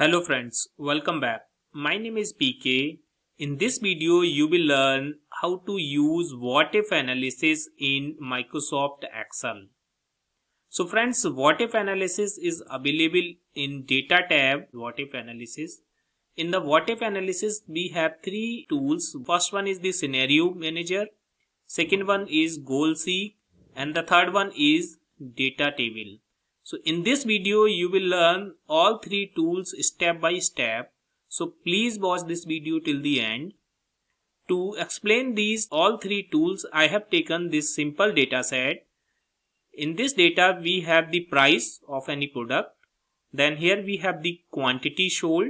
Hello friends, welcome back. My name is PK. In this video, you will learn how to use what if analysis in Microsoft Excel. So friends, what if analysis is available in data tab, what if analysis. In the what if analysis, we have three tools. First one is the scenario manager. Second one is goal seek and the third one is data table. So in this video you will learn all three tools step by step. So please watch this video till the end. To explain these all three tools I have taken this simple data set. In this data we have the price of any product. Then here we have the quantity sold.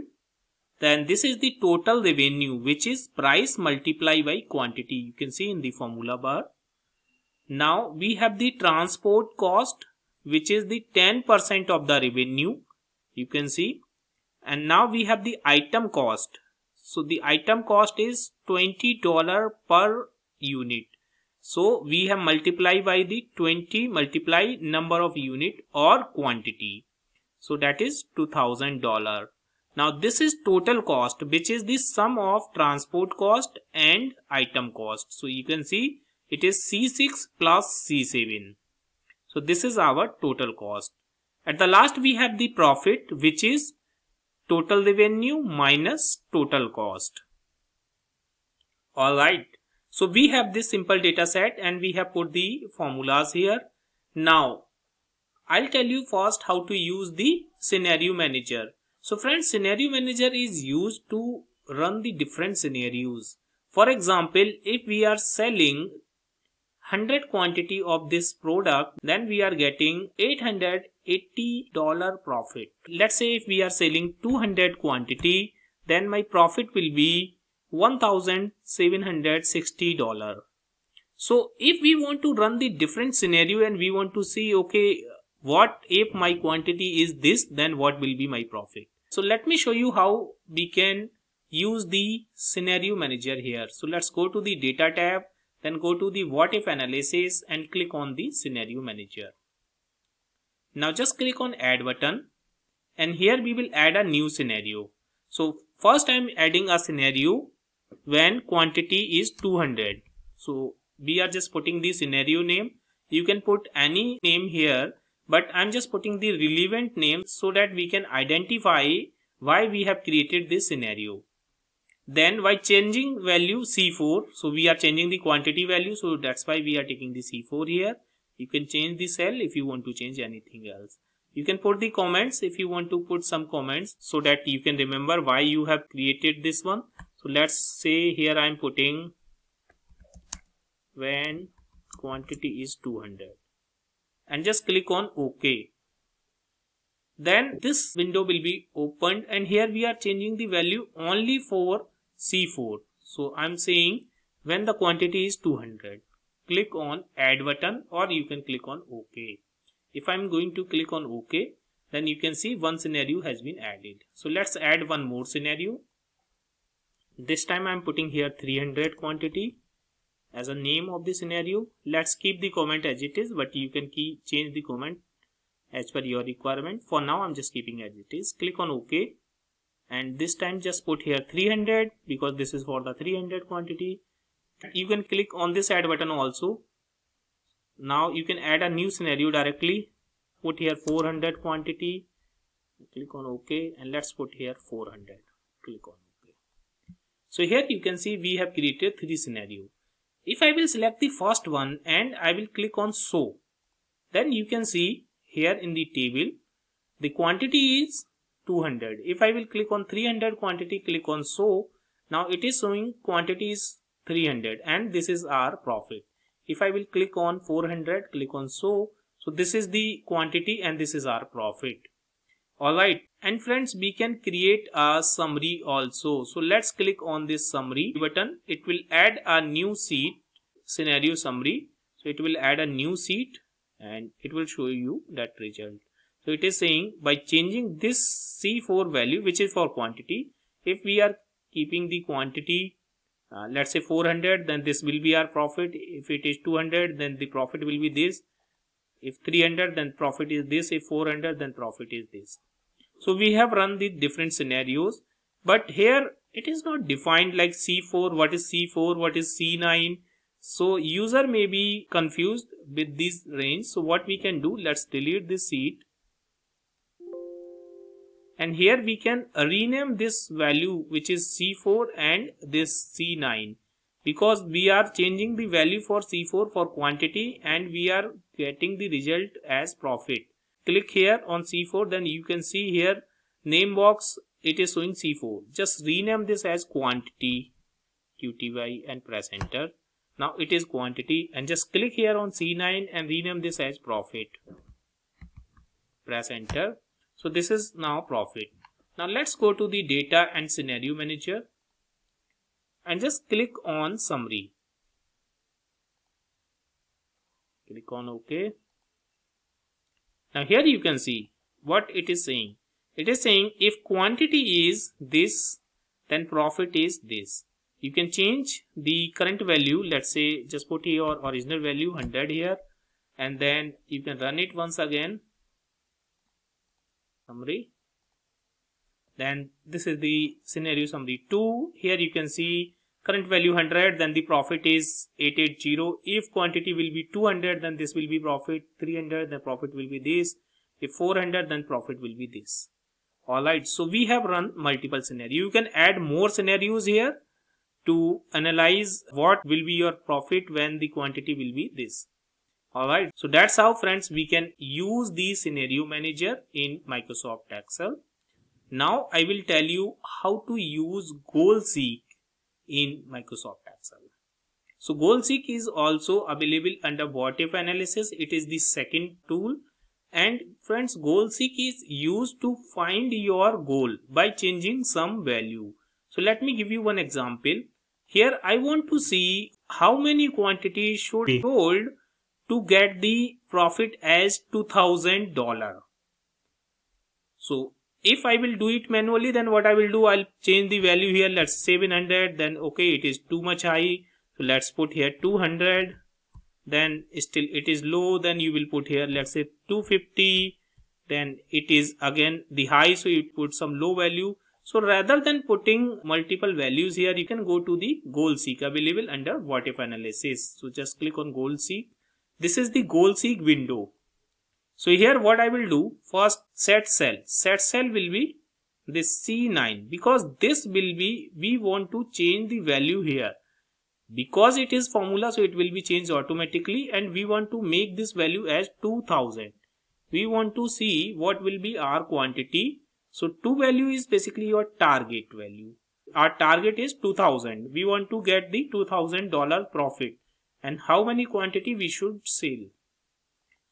Then this is the total revenue which is price multiplied by quantity. You can see in the formula bar. Now we have the transport cost which is the 10% of the revenue you can see and now we have the item cost so the item cost is $20 per unit so we have multiply by the 20 multiply number of unit or quantity so that is $2000 now this is total cost which is the sum of transport cost and item cost so you can see it is C6 plus C7 so this is our total cost. At the last we have the profit which is total revenue minus total cost. Alright. So we have this simple data set and we have put the formulas here. Now I'll tell you first how to use the scenario manager. So friends scenario manager is used to run the different scenarios. For example, if we are selling 100 quantity of this product then we are getting 880 dollar profit let's say if we are selling 200 quantity then my profit will be 1760 dollar so if we want to run the different scenario and we want to see okay what if my quantity is this then what will be my profit so let me show you how we can use the scenario manager here so let's go to the data tab then go to the what if analysis and click on the scenario manager. Now just click on add button and here we will add a new scenario. So first I am adding a scenario when quantity is 200. So we are just putting the scenario name. You can put any name here but I'm just putting the relevant name so that we can identify why we have created this scenario. Then by changing value C4, so we are changing the quantity value, so that's why we are taking the C4 here. You can change the cell if you want to change anything else. You can put the comments if you want to put some comments so that you can remember why you have created this one. So let's say here I am putting when quantity is 200 and just click on OK. Then this window will be opened and here we are changing the value only for C4. So I'm saying when the quantity is 200, click on add button or you can click on OK. If I'm going to click on OK, then you can see one scenario has been added. So let's add one more scenario. This time I'm putting here 300 quantity as a name of the scenario. Let's keep the comment as it is, but you can key, change the comment as per your requirement. For now, I'm just keeping as it is. Click on OK and this time just put here 300 because this is for the 300 quantity you can click on this add button also now you can add a new scenario directly put here 400 quantity click on ok and let's put here 400 click on ok so here you can see we have created three scenario if i will select the first one and i will click on show then you can see here in the table the quantity is 200. If I will click on 300 quantity, click on show. Now it is showing quantity is 300 and this is our profit. If I will click on 400, click on show. So this is the quantity and this is our profit. Alright and friends we can create a summary also. So let's click on this summary button. It will add a new sheet scenario summary. So it will add a new sheet and it will show you that result. So it is saying by changing this C4 value which is for quantity, if we are keeping the quantity uh, let's say 400 then this will be our profit. If it is 200 then the profit will be this. If 300 then profit is this. If 400 then profit is this. So we have run the different scenarios but here it is not defined like C4 what is C4 what is C9 so user may be confused with this range so what we can do let's delete this sheet and here we can rename this value which is C4 and this C9 because we are changing the value for C4 for quantity and we are getting the result as profit. Click here on C4 then you can see here name box it is showing C4. Just rename this as quantity QTY and press enter. Now it is quantity and just click here on C9 and rename this as profit. Press enter. So this is now profit. Now let's go to the data and scenario manager and just click on summary. Click on OK. Now here you can see what it is saying. It is saying if quantity is this, then profit is this. You can change the current value. Let's say just put your original value 100 here and then you can run it once again summary then this is the scenario summary 2 here you can see current value 100 then the profit is 880 if quantity will be 200 then this will be profit 300 then profit will be this if 400 then profit will be this alright so we have run multiple scenario you can add more scenarios here to analyze what will be your profit when the quantity will be this Alright, so that's how friends we can use the scenario manager in Microsoft Excel. Now I will tell you how to use goal seek in Microsoft Excel. So goal seek is also available under what if analysis. It is the second tool and friends goal seek is used to find your goal by changing some value. So let me give you one example. Here I want to see how many quantities should be sold to get the profit as $2000. So if I will do it manually then what I will do I'll change the value here let's say 700 then okay it is too much high so let's put here 200 then still it is low then you will put here let's say 250 then it is again the high so you put some low value so rather than putting multiple values here you can go to the goal seek available under what if analysis so just click on goal seek this is the goal seek window. So here what I will do first set cell. Set cell will be this C9 because this will be we want to change the value here. Because it is formula so it will be changed automatically and we want to make this value as 2000. We want to see what will be our quantity. So 2 value is basically your target value. Our target is 2000. We want to get the $2000 profit and how many quantity we should sell.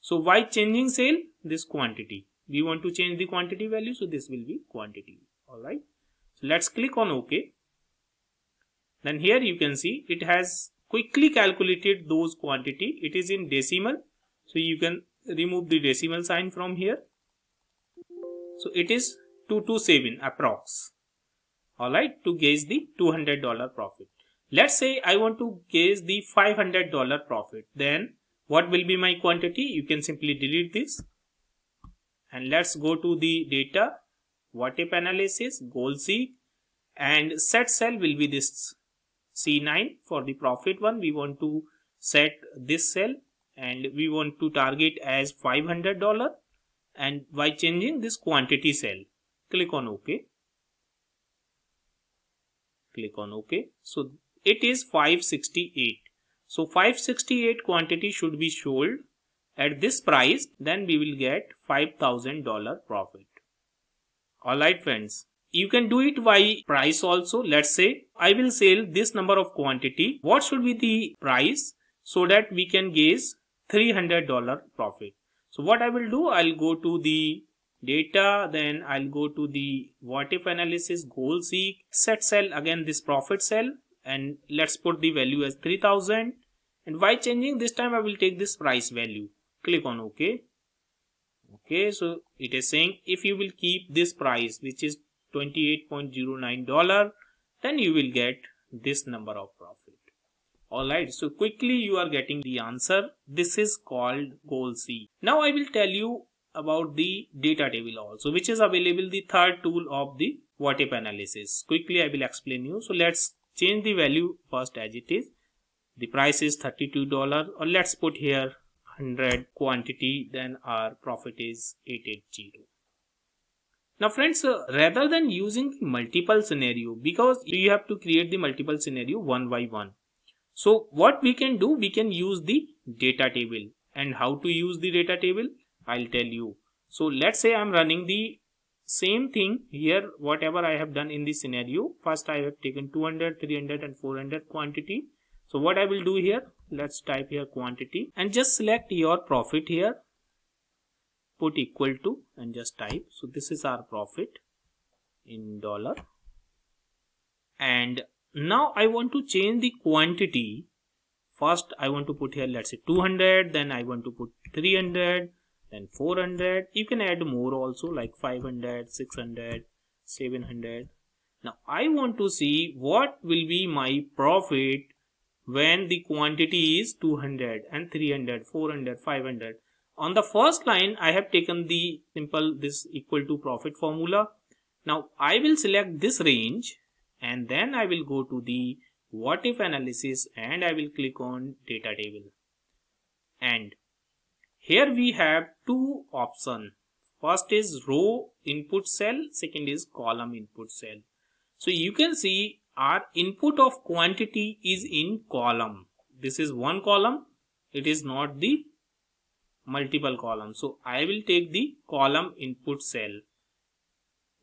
So why changing sale? This quantity. We want to change the quantity value. So this will be quantity. Alright. So let's click on OK. Then here you can see it has quickly calculated those quantity. It is in decimal. So you can remove the decimal sign from here. So it is 227 approx. Alright. To gauge the $200 profit. Let's say I want to gauge the $500 profit. Then what will be my quantity? You can simply delete this. And let's go to the data, what if analysis, goal seek and set cell will be this C9 for the profit one. We want to set this cell and we want to target as $500 and by changing this quantity cell, click on OK. Click on OK. So it is 568. So 568 quantity should be sold at this price then we will get $5,000 profit. Alright friends. You can do it by price also. Let's say I will sell this number of quantity. What should be the price so that we can gauge $300 profit. So what I will do, I'll go to the data, then I'll go to the what if analysis, goal seek, set cell, again this profit cell and let's put the value as 3000 and by changing this time I will take this price value click on OK okay so it is saying if you will keep this price which is 28.09 dollar then you will get this number of profit Alright, so quickly you are getting the answer. This is called goal C. Now I will tell you about the data table also, which is available the third tool of the what if analysis. Quickly I will explain you. So let's change the value first as it is the price is $32 or let's put here 100 quantity then our profit is 880 now friends uh, rather than using multiple scenario because you have to create the multiple scenario one by one so what we can do we can use the data table and how to use the data table i'll tell you so let's say i'm running the same thing here, whatever I have done in this scenario, first I have taken 200, 300 and 400 quantity. So what I will do here, let's type here quantity and just select your profit here, put equal to and just type. So this is our profit in dollar. And now I want to change the quantity. First I want to put here let's say 200, then I want to put 300, then 400 you can add more also like 500 600 700 now i want to see what will be my profit when the quantity is 200 and 300 400 500 on the first line i have taken the simple this equal to profit formula now i will select this range and then i will go to the what if analysis and i will click on data table and here we have two option. First is row input cell, second is column input cell. So you can see our input of quantity is in column. This is one column. It is not the multiple column. So I will take the column input cell.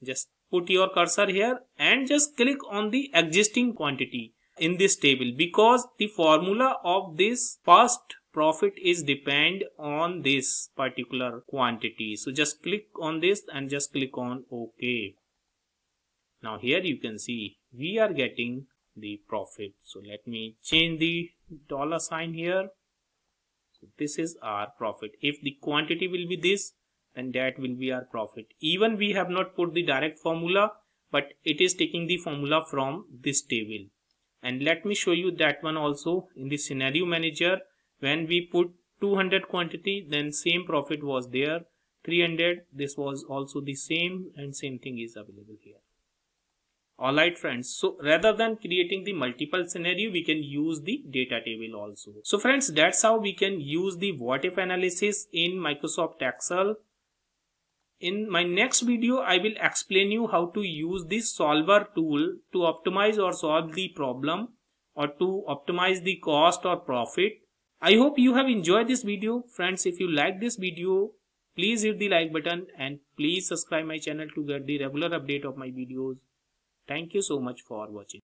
Just put your cursor here and just click on the existing quantity in this table because the formula of this first profit is depend on this particular quantity. So just click on this and just click on OK. Now here you can see we are getting the profit. So let me change the dollar sign here. So this is our profit. If the quantity will be this, then that will be our profit. Even we have not put the direct formula, but it is taking the formula from this table. And let me show you that one also in the scenario manager when we put 200 quantity then same profit was there 300 this was also the same and same thing is available here Alright friends, so rather than creating the multiple scenario, we can use the data table also. So friends, that's how we can use the what if analysis in Microsoft Excel. In my next video, I will explain you how to use the solver tool to optimize or solve the problem or to optimize the cost or profit I hope you have enjoyed this video. Friends, if you like this video, please hit the like button and please subscribe my channel to get the regular update of my videos. Thank you so much for watching.